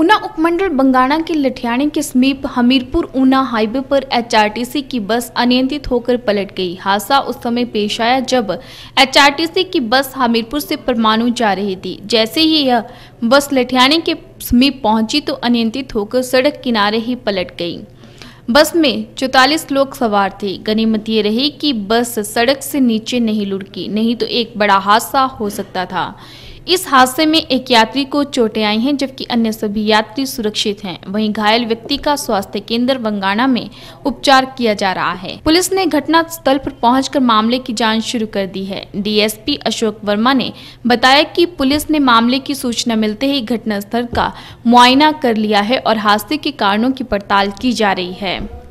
ऊना उपमंडल बंगाणा के लठियाणी के समीप हमीरपुर ऊना हाईवे पर एचआरटीसी की बस अनियंत्रित होकर पलट गई हादसा उस समय पेश आया जब एचआरटीसी की बस हमीरपुर से परमाणु जा रही थी जैसे ही यह बस लठियाणी के समीप पहुंची तो अनियंत्रित होकर सड़क किनारे ही पलट गई बस में चौतालीस लोग सवार थे गनीमत ये रही कि बस सड़क से नीचे नहीं लुड़की नहीं तो एक बड़ा हादसा हो सकता था इस हादसे में एक यात्री को चोटें आई हैं जबकि अन्य सभी यात्री सुरक्षित हैं वहीं घायल व्यक्ति का स्वास्थ्य केंद्र बंगाणा में उपचार किया जा रहा है पुलिस ने घटना स्थल पर पहुंचकर मामले की जांच शुरू कर दी है डीएसपी अशोक वर्मा ने बताया कि पुलिस ने मामले की सूचना मिलते ही घटना स्थल का मुआयना कर लिया है और हादसे के कारणों की पड़ताल की जा रही है